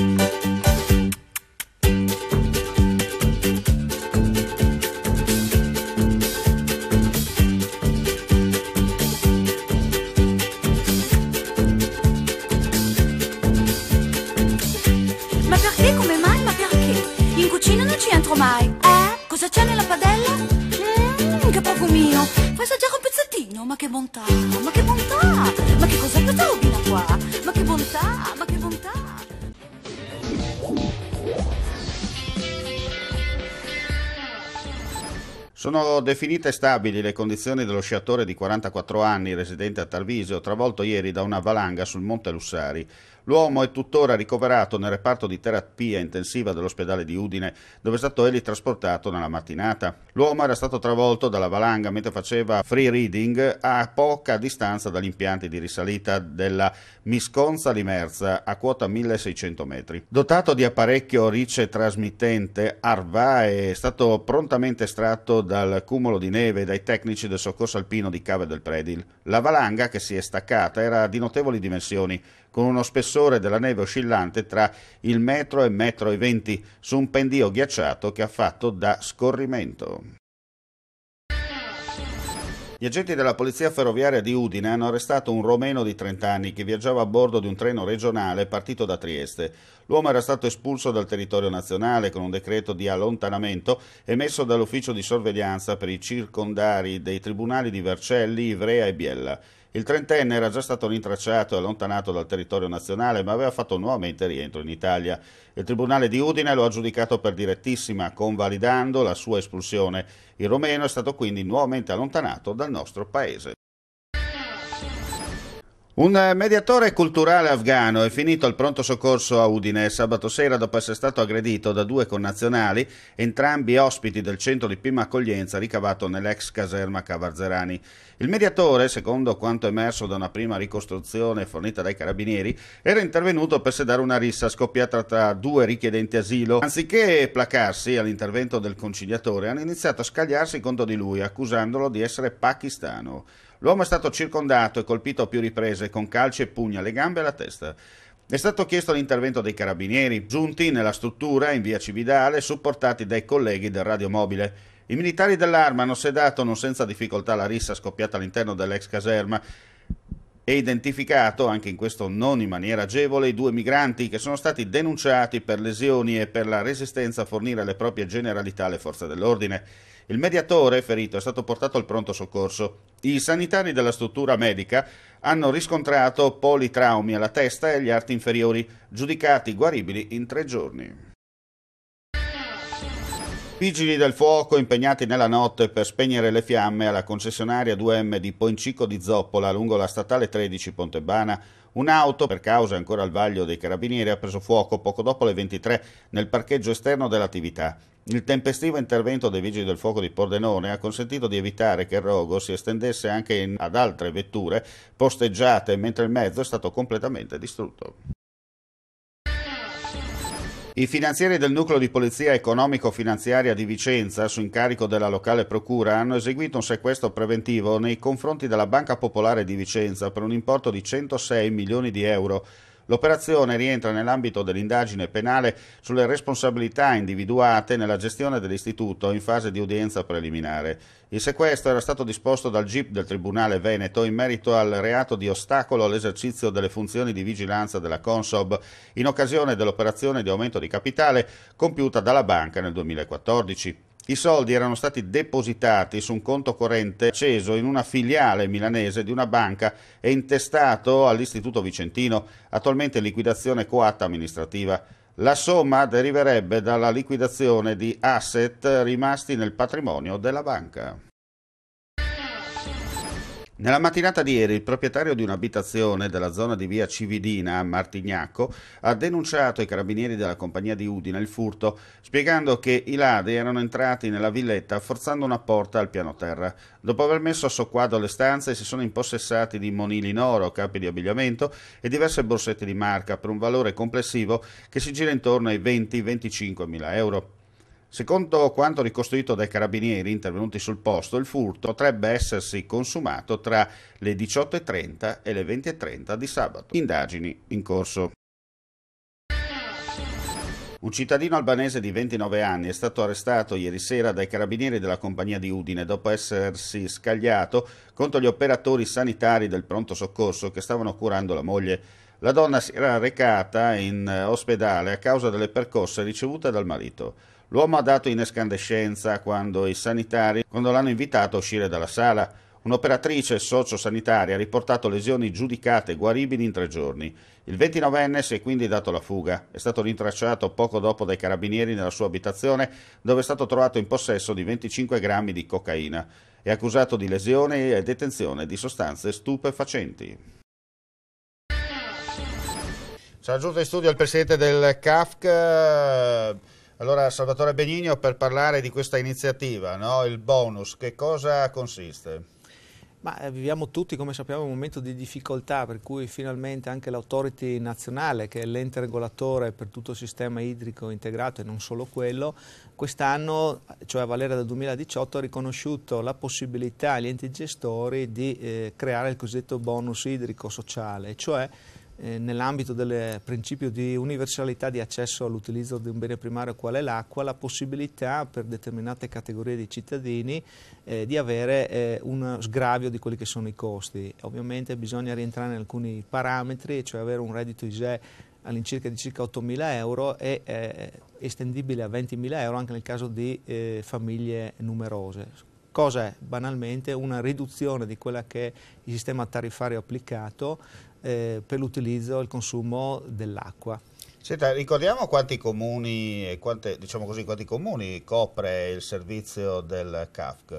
Ma perché? Come mai? Ma perché? In cucina non ci entro mai. Eh? Cosa c'è nella Sono definite stabili le condizioni dello sciatore di 44 anni, residente a Tarvisio, travolto ieri da una valanga sul Monte Lussari. L'uomo è tuttora ricoverato nel reparto di terapia intensiva dell'ospedale di Udine, dove è stato egli trasportato nella mattinata. L'uomo era stato travolto dalla valanga mentre faceva free reading a poca distanza dagli impianti di risalita della Misconza Limerza a quota 1600 metri. Dotato di apparecchio ricetrasmittente, Arva è stato prontamente estratto da dal cumulo di neve e dai tecnici del soccorso alpino di Cave del Predil. La valanga che si è staccata era di notevoli dimensioni, con uno spessore della neve oscillante tra il metro e metro e venti, su un pendio ghiacciato che ha fatto da scorrimento. Gli agenti della polizia ferroviaria di Udine hanno arrestato un romeno di 30 anni che viaggiava a bordo di un treno regionale partito da Trieste. L'uomo era stato espulso dal territorio nazionale con un decreto di allontanamento emesso dall'ufficio di sorveglianza per i circondari dei tribunali di Vercelli, Ivrea e Biella. Il trentenne era già stato rintracciato e allontanato dal territorio nazionale, ma aveva fatto nuovamente rientro in Italia. Il Tribunale di Udine lo ha giudicato per direttissima, convalidando la sua espulsione. Il romeno è stato quindi nuovamente allontanato dal nostro paese. Un eh, mediatore culturale afgano è finito al pronto soccorso a Udine sabato sera dopo essere stato aggredito da due connazionali, entrambi ospiti del centro di prima accoglienza ricavato nell'ex caserma Cavarzerani. Il mediatore, secondo quanto emerso da una prima ricostruzione fornita dai carabinieri, era intervenuto per sedare una rissa scoppiata tra due richiedenti asilo. Anziché placarsi all'intervento del conciliatore, hanno iniziato a scagliarsi contro di lui, accusandolo di essere pakistano. L'uomo è stato circondato e colpito a più riprese con calci e pugni alle gambe e alla testa. È stato chiesto l'intervento dei carabinieri, giunti nella struttura in via Cividale, supportati dai colleghi del radiomobile. I militari dell'arma hanno sedato non senza difficoltà la rissa scoppiata all'interno dell'ex caserma e identificato, anche in questo non in maniera agevole, i due migranti che sono stati denunciati per lesioni e per la resistenza a fornire le proprie generalità alle forze dell'ordine. Il mediatore ferito è stato portato al pronto soccorso. I sanitari della struttura medica hanno riscontrato politraumi alla testa e agli arti inferiori, giudicati guaribili in tre giorni. Vigili del fuoco impegnati nella notte per spegnere le fiamme alla concessionaria 2M di Poincico di Zoppola lungo la statale 13 Pontebana Un'auto, per causa ancora al vaglio dei carabinieri, ha preso fuoco poco dopo le 23 nel parcheggio esterno dell'attività. Il tempestivo intervento dei vigili del fuoco di Pordenone ha consentito di evitare che il rogo si estendesse anche in, ad altre vetture posteggiate, mentre il mezzo è stato completamente distrutto. I finanzieri del nucleo di polizia economico-finanziaria di Vicenza, su incarico della locale procura, hanno eseguito un sequestro preventivo nei confronti della Banca Popolare di Vicenza per un importo di 106 milioni di euro L'operazione rientra nell'ambito dell'indagine penale sulle responsabilità individuate nella gestione dell'istituto in fase di udienza preliminare. Il sequestro era stato disposto dal GIP del Tribunale Veneto in merito al reato di ostacolo all'esercizio delle funzioni di vigilanza della Consob in occasione dell'operazione di aumento di capitale compiuta dalla banca nel 2014. I soldi erano stati depositati su un conto corrente acceso in una filiale milanese di una banca e intestato all'Istituto Vicentino, attualmente in liquidazione coatta amministrativa. La somma deriverebbe dalla liquidazione di asset rimasti nel patrimonio della banca. Nella mattinata di ieri il proprietario di un'abitazione della zona di via Cividina a Martignacco ha denunciato ai carabinieri della compagnia di Udine il furto, spiegando che i ladri erano entrati nella villetta forzando una porta al piano terra. Dopo aver messo a soqquadro le stanze si sono impossessati di monili in oro, capi di abbigliamento e diverse borsette di marca per un valore complessivo che si gira intorno ai 20-25 mila euro. Secondo quanto ricostruito dai carabinieri intervenuti sul posto, il furto potrebbe essersi consumato tra le 18.30 e le 20.30 di sabato. Indagini in corso. Un cittadino albanese di 29 anni è stato arrestato ieri sera dai carabinieri della compagnia di Udine dopo essersi scagliato contro gli operatori sanitari del pronto soccorso che stavano curando la moglie. La donna si era recata in eh, ospedale a causa delle percosse ricevute dal marito. L'uomo ha dato in escandescenza quando i sanitari quando l'hanno invitato a uscire dalla sala. Un'operatrice sociosanitaria ha riportato lesioni giudicate guaribili in tre giorni. Il 29enne si è quindi dato la fuga. È stato rintracciato poco dopo dai carabinieri nella sua abitazione, dove è stato trovato in possesso di 25 grammi di cocaina. È accusato di lesione e detenzione di sostanze stupefacenti. Sarà aggiunto in studio il presidente del CAFC. Allora Salvatore Benigno per parlare di questa iniziativa, no? il bonus, che cosa consiste? Ma eh, viviamo tutti, come sappiamo, un momento di difficoltà per cui finalmente anche l'autority nazionale, che è l'ente regolatore per tutto il sistema idrico integrato e non solo quello, quest'anno, cioè a valere dal 2018, ha riconosciuto la possibilità agli enti gestori di eh, creare il cosiddetto bonus idrico sociale, cioè eh, nell'ambito del principio di universalità di accesso all'utilizzo di un bene primario quale l'acqua, la possibilità per determinate categorie di cittadini eh, di avere eh, un sgravio di quelli che sono i costi. Ovviamente bisogna rientrare in alcuni parametri, cioè avere un reddito ISE all'incirca di circa 8.000 euro e eh, estendibile a 20.000 euro anche nel caso di eh, famiglie numerose cosa è? Banalmente una riduzione di quello che è il sistema tariffario applicato eh, per l'utilizzo e il consumo dell'acqua. Senta, ricordiamo quanti comuni, quante, diciamo così, quanti comuni copre il servizio del CAFC?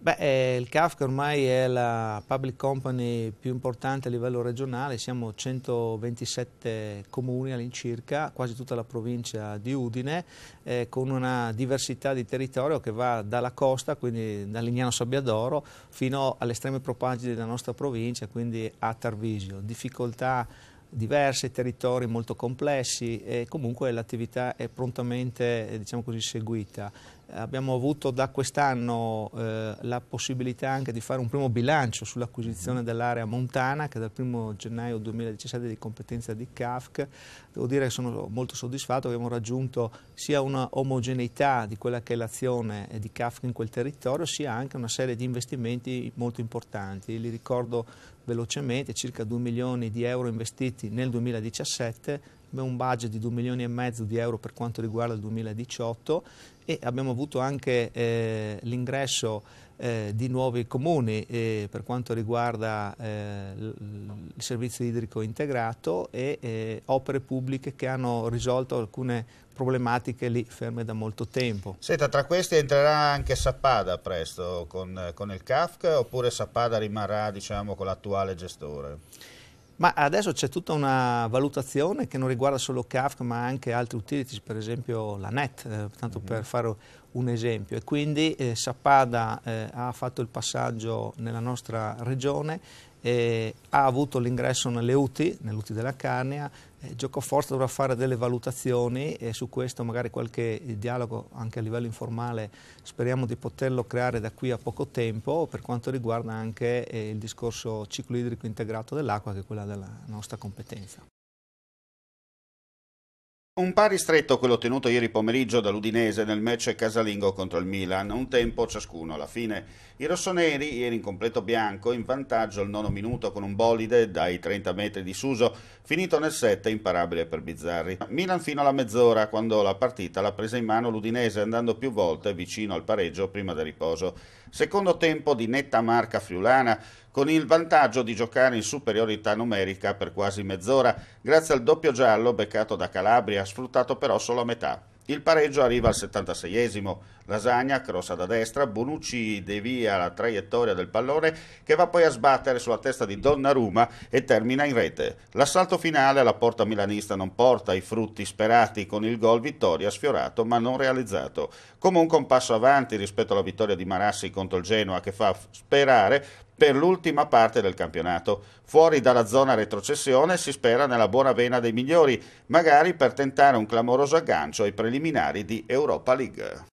Beh, eh, il Kafka ormai è la public company più importante a livello regionale, siamo 127 comuni all'incirca, quasi tutta la provincia di Udine, eh, con una diversità di territorio che va dalla costa, quindi da Lignano Sabbiadoro, fino alle estreme propagini della nostra provincia, quindi a Tarvisio. Difficoltà diverse, territori molto complessi e comunque l'attività è prontamente eh, diciamo così, seguita abbiamo avuto da quest'anno eh, la possibilità anche di fare un primo bilancio sull'acquisizione mm-hmm. dell'area montana che dal 1 gennaio 2017 è di competenza di CAFC. Devo dire che sono molto soddisfatto, abbiamo raggiunto sia una omogeneità di quella che è l'azione di CAFC in quel territorio, sia anche una serie di investimenti molto importanti. Li ricordo velocemente, circa 2 milioni di euro investiti nel 2017 un budget di 2 milioni e mezzo di euro per quanto riguarda il 2018 e abbiamo avuto anche eh, l'ingresso eh, di nuovi comuni eh, per quanto riguarda eh, il servizio idrico integrato e eh, opere pubbliche che hanno risolto alcune problematiche lì ferme da molto tempo. Senta, tra queste entrerà anche Sappada presto con, con il CAFC oppure Sappada rimarrà diciamo, con l'attuale gestore? Ma adesso c'è tutta una valutazione che non riguarda solo Kafka ma anche altri utilities, per esempio la NET, eh, tanto mm -hmm. per mhm. fare un esempio. E quindi eh, Sapada eh, ha fatto il passaggio nella nostra regione, ha avuto l'ingresso nelle UTI, nell'UTI della Carnia, eh, Giocoforza dovrà fare delle valutazioni e su questo magari qualche dialogo anche a livello informale speriamo di poterlo creare da qui a poco tempo per quanto riguarda anche eh, il discorso ciclo idrico integrato dell'acqua che è quella della nostra competenza. Un pari stretto quello ottenuto ieri pomeriggio dall'Udinese nel match casalingo contro il Milan, un tempo ciascuno alla fine. I rossoneri, ieri in completo bianco, in vantaggio al nono minuto con un bolide dai 30 metri di Suso, finito nel 7 imparabile per Bizzarri. Milan fino alla mezz'ora, quando la partita l'ha presa in mano l'Udinese andando più volte vicino al pareggio prima del riposo. Secondo tempo di netta marca friulana, con il vantaggio di giocare in superiorità numerica per quasi mezz'ora, grazie al doppio giallo beccato da Calabria, sfruttato però solo a metà. Il pareggio arriva al 76esimo. Lasagna crossa da destra, Bonucci devia la traiettoria del pallone che va poi a sbattere sulla testa di Donnarumma e termina in rete. L'assalto finale alla porta milanista non porta i frutti sperati con il gol vittoria sfiorato ma non realizzato. Comunque un passo avanti rispetto alla vittoria di Marassi contro il Genoa che fa sperare per l'ultima parte del campionato. Fuori dalla zona retrocessione si spera nella buona vena dei migliori, magari per tentare un clamoroso aggancio ai preliminari di Europa League.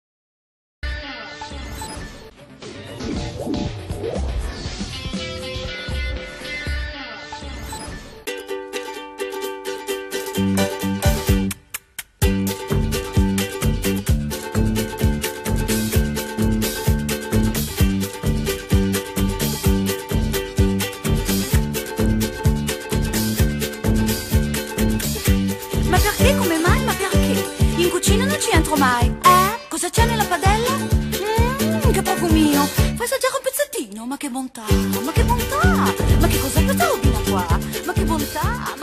manco mai. Eh? Cosa c'è nella padella? Mmm, che profumino. Fai assaggiare un pezzettino, ma che bontà, ma che bontà. Ma che cos'è questa robina qua? Ma che bontà.